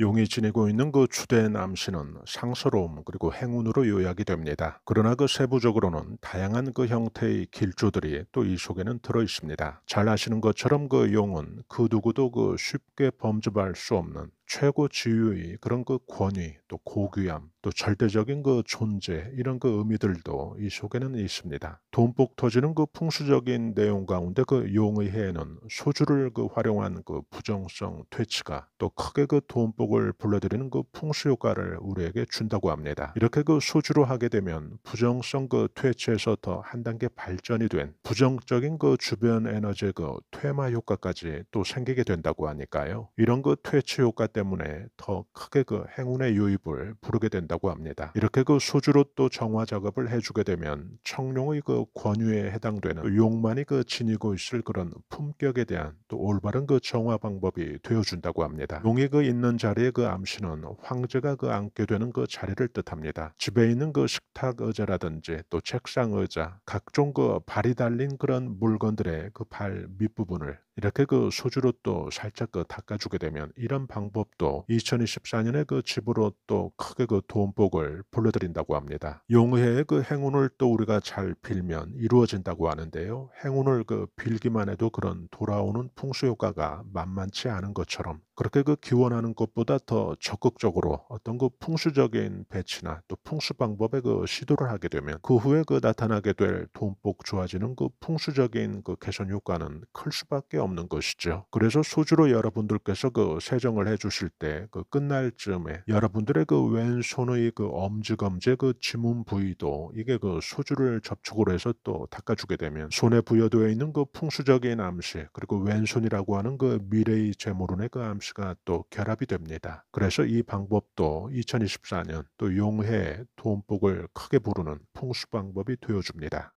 용이 지니고 있는 그 주된 암시는 상스러움 그리고 행운으로 요약이 됩니다. 그러나 그 세부적으로는 다양한 그 형태의 길조들이 또 이 속에는 들어 있습니다. 잘 아시는 것처럼 그 용은 그 누구도 그 쉽게 범접할 수 없는 최고 지위의 그런 그 권위, 또 고귀함, 또 절대적인 그 존재 이런 그 의미들도 이 속에는 있습니다. 돈복 터지는 그 풍수적인 내용 가운데 그 용의 해에는 소주를 그 활용한 그 부정성 퇴치가 또 크게 그 돈복을 불러들이는 그 풍수 효과를 우리에게 준다고 합니다. 이렇게 그 소주로 하게 되면 부정성 그 퇴치에서 더 한 단계 발전이 된 부정적인 그 주변 에너지 그 퇴마 효과까지 또 생기게 된다고 하니까요. 이런 그 퇴치 효과 때 때문에 더 크게 그 행운의 유입을 부르게 된다고 합니다. 이렇게 그 소주로 또 정화 작업을 해주게 되면 청룡의 그 권유에 해당되는 용만이 그 지니고 있을 그런 품격에 대한 또 올바른 그 정화 방법이 되어준다고 합니다. 용이 그 있는 자리에 그 암시는 황제가 그 앉게 되는 그 자리를 뜻합니다. 집에 있는 그 식탁 의자라든지 또 책상 의자, 각종 그 발이 달린 그런 물건들의 그 발 밑부분을 이렇게 그 소주로 또 살짝 그 닦아주게 되면 이런 방법도 2024년에 그 집으로 또 크게 그 돈복을 불러들인다고 합니다. 용해의 그 행운을 또 우리가 잘 빌면 이루어진다고 하는데요. 행운을 그 빌기만 해도 그런 돌아오는 풍수 효과가 만만치 않은 것처럼 그렇게 그 기원하는 것보다 더 적극적으로 어떤 그 풍수적인 배치나 또 풍수 방법의 그 시도를 하게 되면 그 후에 그 나타나게 될 돈복 좋아지는 그 풍수적인 그 개선 효과는 클 수밖에 없는 것이죠. 그래서 소주로 여러분들께서 그 세정을 해주실 때 그 끝날 즈음에 여러분들의 그 왼손의 그 엄지 검지 그 지문 부위도 이게 그 소주를 접촉으로 해서 또 닦아주게 되면 손에 부여되어 있는 그 풍수적인 암시 그리고 왼손이라고 하는 그 미래의 재물운의 그 암시 스트스가또 결합이 됩니다. 그래서 이 방법도 2024년 또용해 돈복을 크게 부르는 풍수 방법이 되어줍니다.